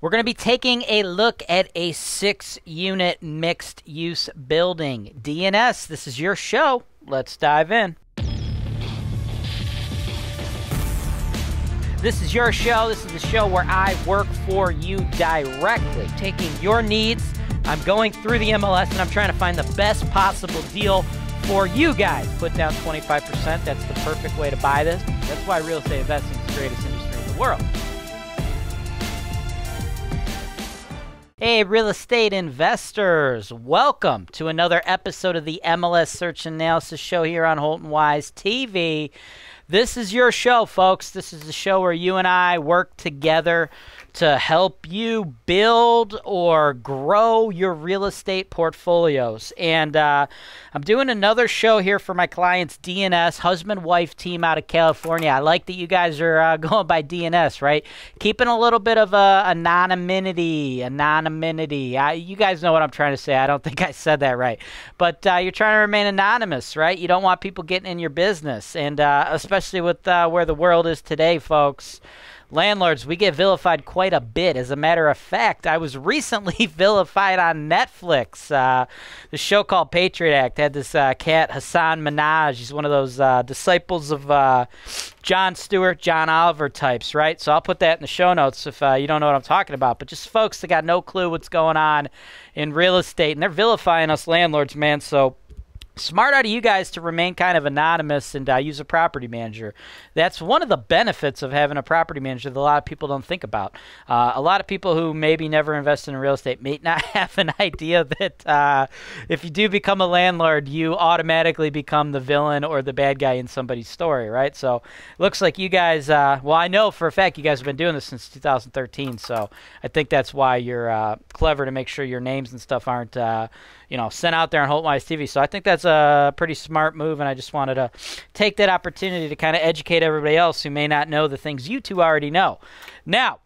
We're going to be taking a look at a six unit mixed use building. DNS, this is your show. Let's dive in. This is your show. This is the show where I work for you directly, taking your needs. I'm going through the MLS and I'm trying to find the best possible deal for you guys. Put down 25%. That's the perfect way to buy this. That's why real estate investing is the greatest industry in the world. Hey, real estate investors, welcome to another episode of the MLS Search and Analysis Show here on Holton Wise TV. This is your show, folks. This is the show where you and I work together to help you build or grow your real estate portfolios. And uh, I'm doing another show here for my clients, DNS, husband wife team out of California. I like that you guys are uh, going by DNS, right? Keeping a little bit of uh, anonymity, anonymity. I, you guys know what I'm trying to say. I don't think I said that right. But uh, you're trying to remain anonymous, right? You don't want people getting in your business. And uh, especially with uh, where the world is today, folks. Landlords, we get vilified quite a bit. As a matter of fact, I was recently vilified on Netflix. Uh, the show called Patriot Act had this uh, cat, Hassan Minaj. He's one of those uh, disciples of uh, John Stewart, John Oliver types, right? So I'll put that in the show notes if uh, you don't know what I'm talking about. But just folks that got no clue what's going on in real estate, and they're vilifying us landlords, man. So smart out of you guys to remain kind of anonymous and uh, use a property manager. That's one of the benefits of having a property manager that a lot of people don't think about. Uh, a lot of people who maybe never invested in real estate may not have an idea that uh, if you do become a landlord, you automatically become the villain or the bad guy in somebody's story, right? So looks like you guys, uh, well, I know for a fact you guys have been doing this since 2013, so I think that's why you're uh, clever to make sure your names and stuff aren't uh, you know sent out there on Holtwise TV. So I think that's a pretty smart move, and I just wanted to take that opportunity to kind of educate everybody else who may not know the things you two already know. Now.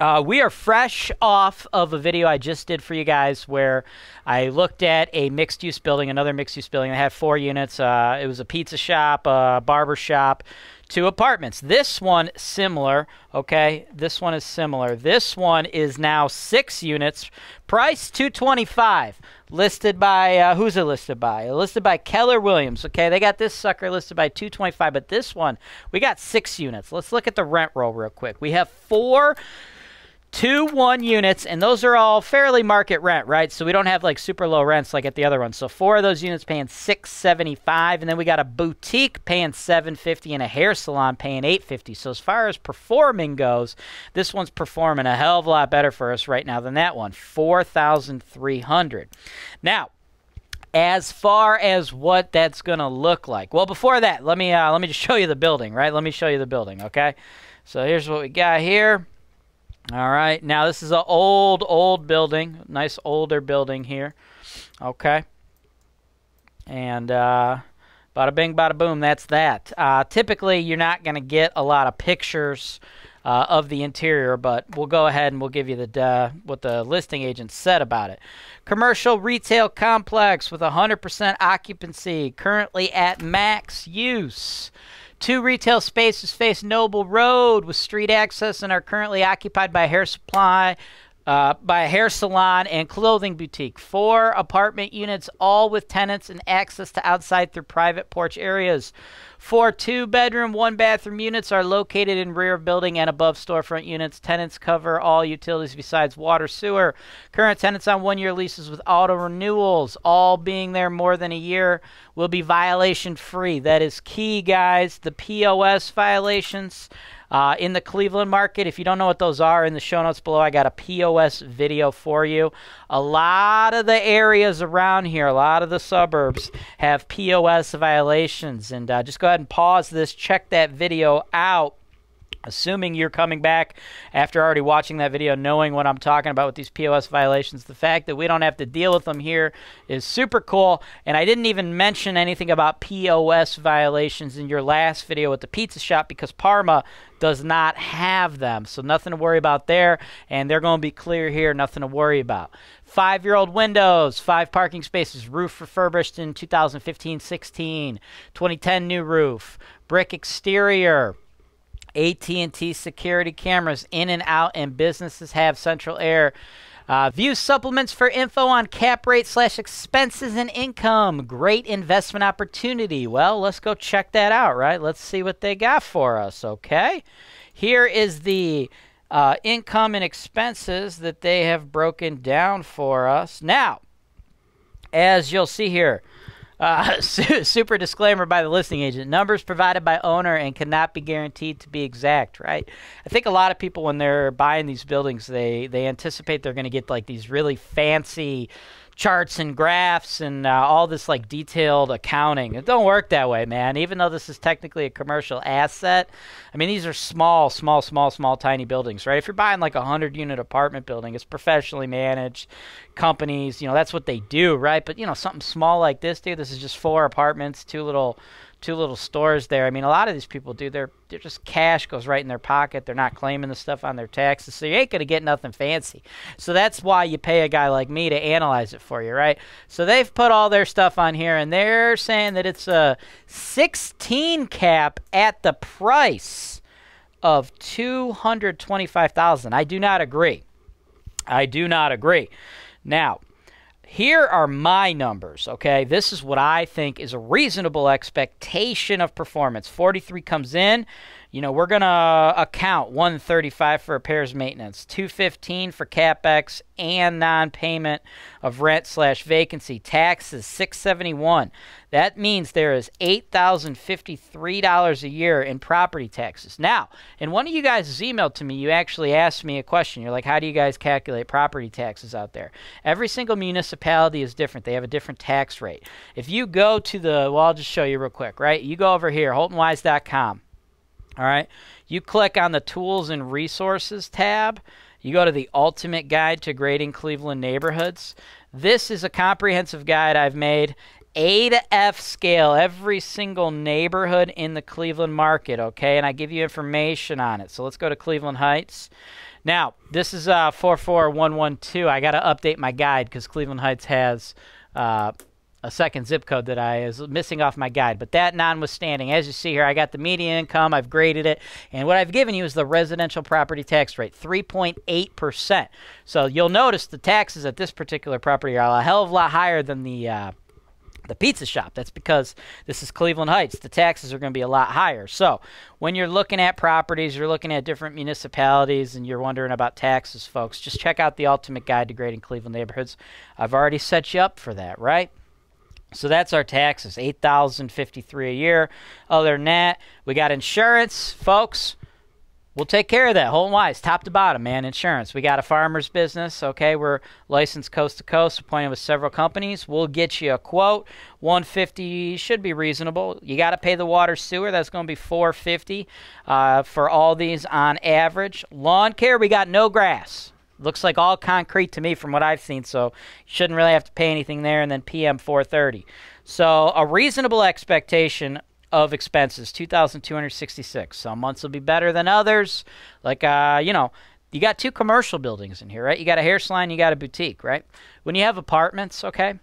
Uh, we are fresh off of a video I just did for you guys where I looked at a mixed use building, another mixed use building. I had four units. Uh, it was a pizza shop, a barber shop, two apartments. This one similar, okay? This one is similar. This one is now six units, price 225. Listed by uh, who's it listed by? Listed by Keller Williams. Okay, they got this sucker listed by 225, but this one we got six units. Let's look at the rent roll real quick. We have four two one units, and those are all fairly market rent, right? So we don't have like super low rents like at the other ones. So four of those units paying six seventy five, and then we got a boutique paying seven fifty, and a hair salon paying eight fifty. So as far as performing goes, this one's performing a hell of a lot better for us right now than that one, four thousand three hundred. Now as far as what that's going to look like. Well, before that, let me uh, let me just show you the building, right? Let me show you the building, okay? So here's what we got here. All right, now this is an old, old building, nice older building here. Okay. And uh, bada bing, bada boom, that's that. Uh, typically, you're not going to get a lot of pictures uh, of the interior, but we'll go ahead and we'll give you the uh, what the listing agent said about it. Commercial retail complex with 100% occupancy, currently at max use. Two retail spaces face Noble Road with street access and are currently occupied by Hair Supply, uh, by a hair salon and clothing boutique. Four apartment units, all with tenants and access to outside through private porch areas. Four two bedroom, one bathroom units are located in rear building and above storefront units. Tenants cover all utilities besides water, sewer. Current tenants on one year leases with auto renewals, all being there more than a year, will be violation free. That is key, guys. The POS violations. Uh, in the Cleveland market, if you don't know what those are, in the show notes below, I got a POS video for you. A lot of the areas around here, a lot of the suburbs have POS violations. And uh, just go ahead and pause this, check that video out assuming you're coming back after already watching that video knowing what i'm talking about with these pos violations the fact that we don't have to deal with them here is super cool and i didn't even mention anything about pos violations in your last video with the pizza shop because parma does not have them so nothing to worry about there and they're going to be clear here nothing to worry about five year old windows, five parking spaces, roof refurbished in 2015 16, 2010 new roof, brick exterior. AT&T security cameras in and out, and businesses have central air. Uh, view supplements for info on cap rate slash expenses and income. Great investment opportunity. Well, let's go check that out, right? Let's see what they got for us, okay? Here is the uh, income and expenses that they have broken down for us. Now, as you'll see here, uh, super disclaimer by the listing agent. Numbers provided by owner and cannot be guaranteed to be exact, right? I think a lot of people when they're buying these buildings, they they anticipate they're going to get like these really fancy charts and graphs and uh, all this like detailed accounting. It don't work that way, man. Even though this is technically a commercial asset, I mean these are small, small, small, small, tiny buildings, right? If you're buying like a hundred unit apartment building, it's professionally managed. Companies, you know, that's what they do, right? But you know, something small like this, dude, this is just four apartments, two little two little stores there. I mean, a lot of these people do. They're, they're just cash goes right in their pocket. They're not claiming the stuff on their taxes, so you ain't gonna get nothing fancy. So that's why you pay a guy like me to analyze it for you, right? So they've put all their stuff on here, and they're saying that it's a 16 cap at the price of 225,000. I do not agree. I do not agree. Now here are my numbers, okay? This is what I think is a reasonable expectation of performance. 43 comes in, you know, we're going to uh, account 135 for repairs maintenance, 215 for capex and non-payment of rent slash vacancy, taxes 671. That means there is $8,053 a year in property taxes. Now, in one of you guys' email to me, you actually asked me a question. You're like, how do you guys calculate property taxes out there? Every single municipality is different. They have a different tax rate. If you go to the, well, I'll just show you real quick, right? You go over here, holtonwise.com all right. You click on the Tools and Resources tab. You go to the Ultimate Guide to Grading Cleveland Neighborhoods. This is a comprehensive guide I've made. A to F scale, every single neighborhood in the Cleveland market, okay? And I give you information on it. So let's go to Cleveland Heights. Now, this is uh, 44112. I got to update my guide because Cleveland Heights has uh, a second zip code that I is missing off my guide. But that notwithstanding, as you see here, I got the median income, I've graded it, and what I've given you is the residential property tax rate, 3.8%. So you'll notice the taxes at this particular property are a hell of a lot higher than the uh, the pizza shop. That's because this is Cleveland Heights. The taxes are going to be a lot higher. So when you're looking at properties, you're looking at different municipalities, and you're wondering about taxes, folks, just check out the Ultimate Guide to Grading Cleveland Neighborhoods. I've already set you up for that, right? So that's our taxes, 8053 a year. Other than that, we got insurance, folks. We'll take care of that whole and wise, top to bottom, man. Insurance. We got a farmer's business. Okay, we're licensed coast to coast, appointed with several companies. We'll get you a quote. 150 should be reasonable. You got to pay the water sewer. That's going to be 450 uh, for all these on average. Lawn care. We got no grass. Looks like all concrete to me from what I've seen, so shouldn't really have to pay anything there. And then PM 430. So a reasonable expectation of expenses, 2,266. Some months will be better than others. Like, uh, you know, you got two commercial buildings in here, right? You got a hair salon, you got a boutique, right? When you have apartments, okay,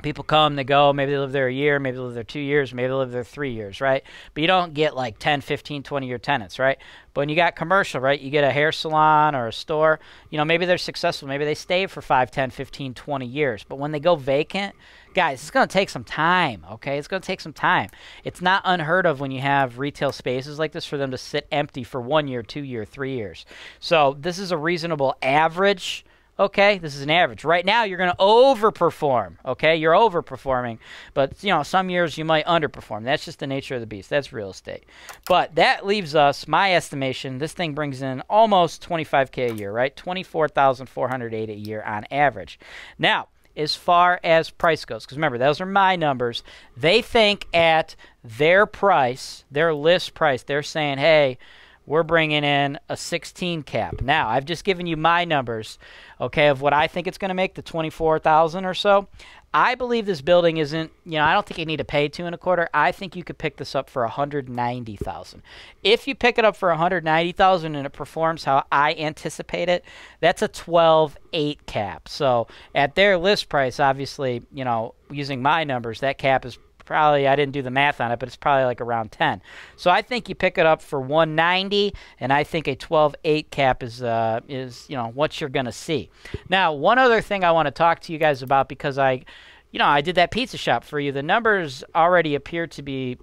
People come, they go, maybe they live there a year, maybe they live there two years, maybe they live there three years, right? But you don't get like 10, 15, 20 year tenants, right? But when you got commercial, right, you get a hair salon or a store, you know, maybe they're successful. Maybe they stay for 5, 10, 15, 20 years. But when they go vacant, guys, it's going to take some time, okay? It's going to take some time. It's not unheard of when you have retail spaces like this for them to sit empty for one year, two year, three years. So this is a reasonable average – okay, this is an average. Right now, you're going to overperform, okay? You're overperforming, but you know, some years you might underperform. That's just the nature of the beast. That's real estate. But that leaves us, my estimation, this thing brings in almost 25k a year, right? 24,408 a year on average. Now, as far as price goes, because remember, those are my numbers. They think at their price, their list price, they're saying, hey, we're bringing in a 16 cap. Now, I've just given you my numbers, okay, of what I think it's going to make, the 24,000 or so. I believe this building isn't, you know, I don't think you need to pay two and a quarter. I think you could pick this up for 190,000. If you pick it up for 190,000 and it performs how I anticipate it, that's a 12.8 cap. So at their list price, obviously, you know, using my numbers, that cap is probably I didn't do the math on it, but it's probably like around 10. So I think you pick it up for 190, and I think a 12.8 cap is uh, is you know what you're gonna see. Now, one other thing I want to talk to you guys about because I, you know, I did that pizza shop for you. The numbers already appear to be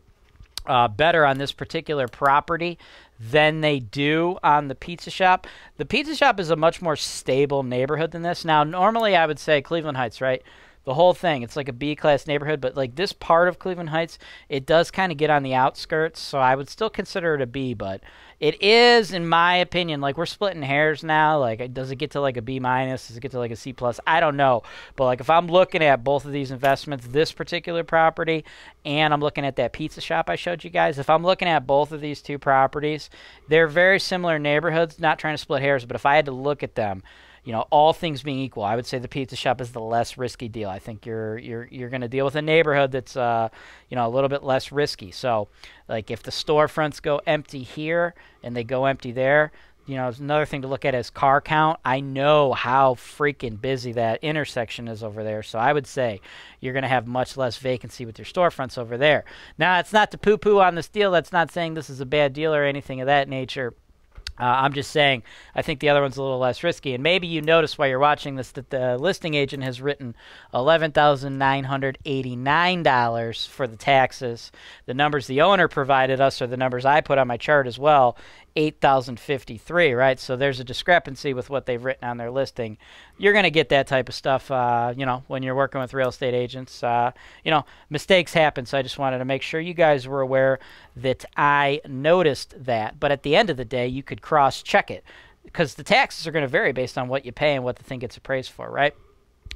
uh, better on this particular property than they do on the pizza shop. The pizza shop is a much more stable neighborhood than this. Now, normally I would say Cleveland Heights, right? the whole thing. It's like a B class neighborhood, but like this part of Cleveland Heights, it does kind of get on the outskirts. So I would still consider it a B, but it is, in my opinion, like we're splitting hairs now. Like, does it get to like a B minus? Does it get to like a C plus? I don't know. But like, if I'm looking at both of these investments, this particular property, and I'm looking at that pizza shop I showed you guys, if I'm looking at both of these two properties, they're very similar neighborhoods. Not trying to split hairs, but if I had to look at them, you know, all things being equal, I would say the pizza shop is the less risky deal. I think you're you're you're going to deal with a neighborhood that's uh, you know a little bit less risky. So, like if the storefronts go empty here and they go empty there, you know, another thing to look at is car count. I know how freaking busy that intersection is over there, so I would say you're going to have much less vacancy with your storefronts over there. Now, it's not to poo poo on this deal. That's not saying this is a bad deal or anything of that nature. Uh, I'm just saying, I think the other one's a little less risky. And maybe you notice while you're watching this that the listing agent has written $11,989 for the taxes. The numbers the owner provided us are the numbers I put on my chart as well. 8,053, right? So there's a discrepancy with what they've written on their listing. You're going to get that type of stuff, uh, you know, when you're working with real estate agents. Uh, you know, mistakes happen. So I just wanted to make sure you guys were aware that I noticed that. But at the end of the day, you could cross check it because the taxes are going to vary based on what you pay and what the thing gets appraised for, right?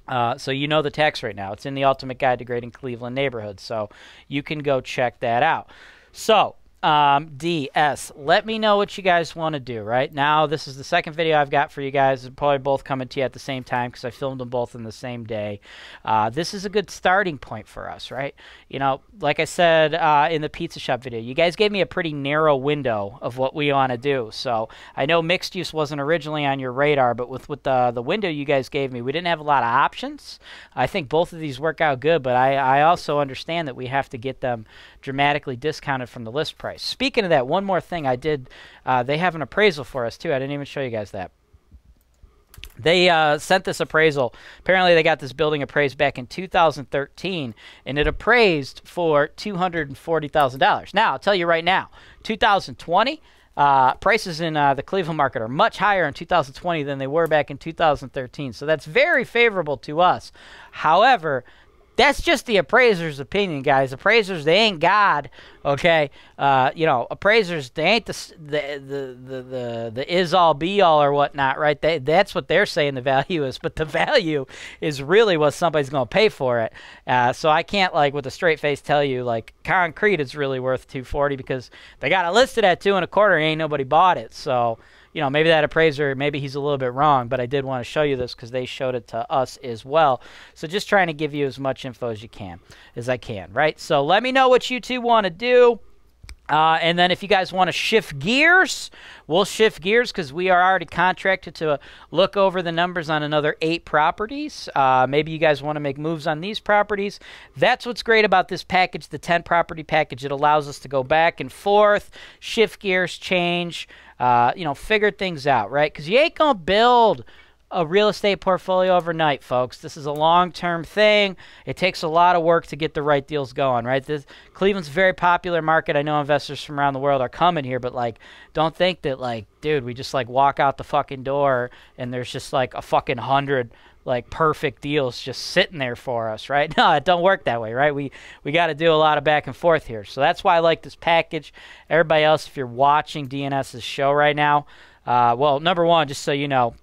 Uh, so you know the tax right now. It's in the Ultimate Guide to Grading Cleveland Neighborhoods. So you can go check that out. So um, DS, let me know what you guys want to do, right? Now, this is the second video I've got for you guys. probably both coming to you at the same time because I filmed them both in the same day. Uh, this is a good starting point for us, right? You know, like I said uh, in the pizza shop video, you guys gave me a pretty narrow window of what we want to do. So I know mixed use wasn't originally on your radar, but with, with the, the window you guys gave me, we didn't have a lot of options. I think both of these work out good, but I, I also understand that we have to get them dramatically discounted from the list price. Speaking of that, one more thing I did, uh, they have an appraisal for us too. I didn't even show you guys that. They uh, sent this appraisal. Apparently, they got this building appraised back in 2013, and it appraised for $240,000. Now, I'll tell you right now, 2020, uh, prices in uh, the Cleveland market are much higher in 2020 than they were back in 2013. So that's very favorable to us. However, that's just the appraiser's opinion, guys. Appraisers, they ain't God, okay? Uh, you know, appraisers, they ain't the the the the, the is all be all or whatnot, right? They, that's what they're saying the value is, but the value is really what somebody's going to pay for it. Uh, so I can't like with a straight face tell you like concrete is really worth 240 because they got it listed at two and a quarter, and ain't nobody bought it, so you know, maybe that appraiser, maybe he's a little bit wrong, but I did want to show you this because they showed it to us as well. So just trying to give you as much info as you can, as I can, right? So let me know what you two want to do. Uh, and then if you guys want to shift gears, we'll shift gears because we are already contracted to look over the numbers on another eight properties. Uh, maybe you guys want to make moves on these properties. That's what's great about this package, the 10 property package. It allows us to go back and forth, shift gears, change uh, you know, figure things out, right? Because you ain't going to build a real estate portfolio overnight, folks. This is a long-term thing. It takes a lot of work to get the right deals going, right? This, Cleveland's a very popular market. I know investors from around the world are coming here, but like, don't think that like, dude, we just like walk out the fucking door and there's just like a fucking hundred like perfect deals just sitting there for us, right? No, it don't work that way, right? We we got to do a lot of back and forth here. So that's why I like this package. Everybody else, if you're watching DNS's show right now, uh, well, number one, just so you know,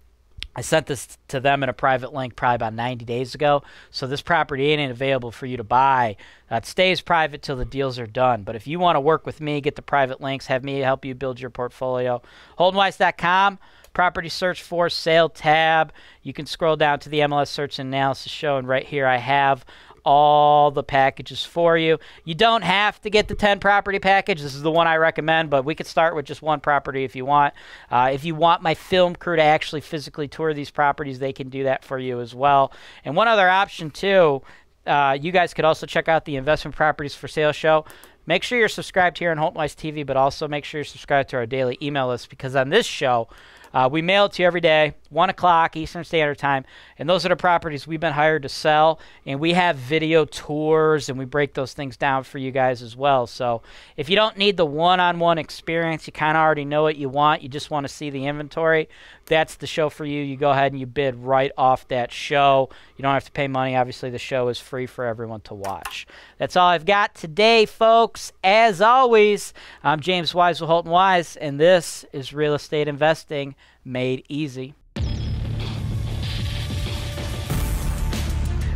I sent this to them in a private link probably about 90 days ago. So this property ain't available for you to buy. it stays private till the deals are done. But if you want to work with me, get the private links, have me help you build your portfolio. HoldenWise.com property search for sale tab. You can scroll down to the MLS search and analysis show, and right here I have all the packages for you. You don't have to get the 10 property package. This is the one I recommend, but we could start with just one property if you want. Uh, if you want my film crew to actually physically tour these properties, they can do that for you as well. And one other option, too, uh, you guys could also check out the investment properties for sale show. Make sure you're subscribed here on Holtwise TV, but also make sure you're subscribed to our daily email list because on this show, uh, we mail it to you every day, 1 o'clock Eastern Standard Time. And those are the properties we've been hired to sell. And we have video tours and we break those things down for you guys as well. So if you don't need the one on one experience, you kind of already know what you want, you just want to see the inventory, that's the show for you. You go ahead and you bid right off that show. You don't have to pay money. Obviously, the show is free for everyone to watch. That's all I've got today, folks. As always, I'm James Wise with Holton Wise, and this is Real Estate Investing Made Easy.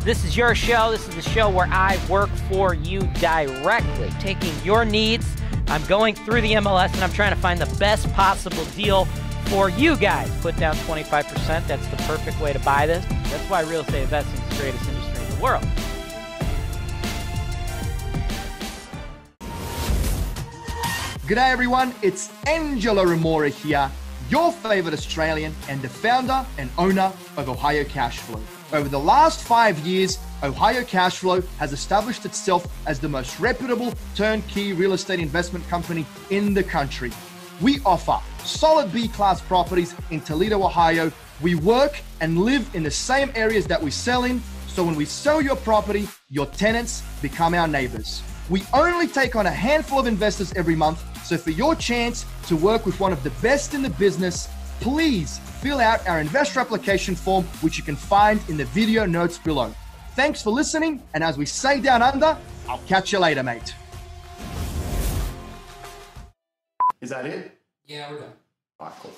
This is your show. This is the show where I work for you directly, taking your needs. I'm going through the MLS and I'm trying to find the best possible deal for you guys. Put down 25%. That's the perfect way to buy this. That's why real estate investing is the greatest industry in the world. G'day everyone, it's Angela Remora here, your favorite Australian and the founder and owner of Ohio Cashflow. Over the last five years, Ohio Cashflow has established itself as the most reputable turnkey real estate investment company in the country. We offer solid B class properties in Toledo, Ohio. We work and live in the same areas that we sell in. So when we sell your property, your tenants become our neighbors. We only take on a handful of investors every month. So for your chance to work with one of the best in the business, please fill out our investor application form, which you can find in the video notes below. Thanks for listening. And as we say down under, I'll catch you later, mate. Is that it? Yeah, we're done. All right, cool.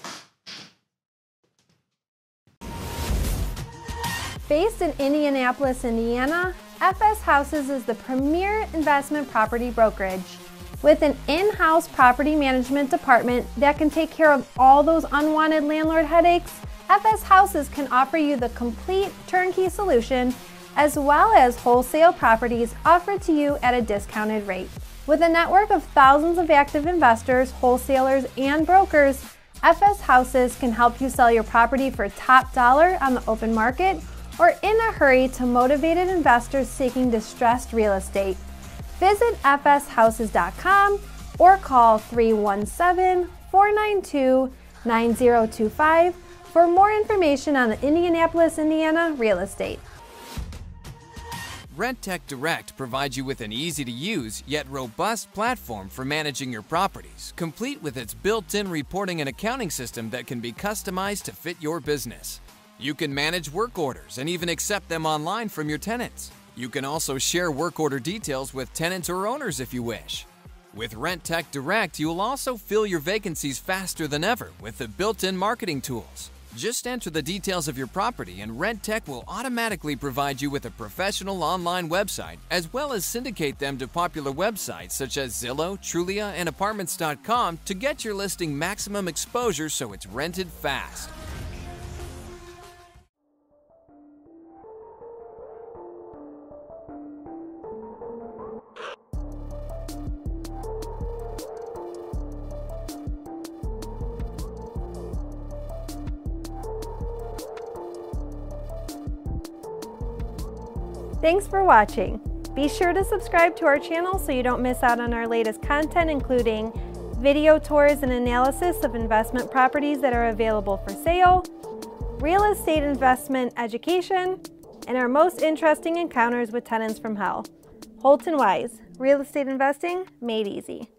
Based in Indianapolis, Indiana, FS Houses is the premier investment property brokerage. With an in-house property management department that can take care of all those unwanted landlord headaches, FS Houses can offer you the complete turnkey solution as well as wholesale properties offered to you at a discounted rate. With a network of thousands of active investors, wholesalers, and brokers, FS Houses can help you sell your property for top dollar on the open market or in a hurry to motivated investors seeking distressed real estate. Visit fshouses.com or call 317 492 9025 for more information on the Indianapolis, Indiana real estate. RentTech Direct provides you with an easy to use yet robust platform for managing your properties, complete with its built in reporting and accounting system that can be customized to fit your business. You can manage work orders and even accept them online from your tenants. You can also share work order details with tenants or owners if you wish. With RentTech Direct, you will also fill your vacancies faster than ever with the built in marketing tools. Just enter the details of your property and RentTech will automatically provide you with a professional online website as well as syndicate them to popular websites such as Zillow, Trulia, and Apartments.com to get your listing maximum exposure so it's rented fast. Thanks for watching. Be sure to subscribe to our channel so you don't miss out on our latest content, including video tours and analysis of investment properties that are available for sale, real estate investment education, and our most interesting encounters with tenants from hell. Holton Wise, Real Estate Investing Made Easy.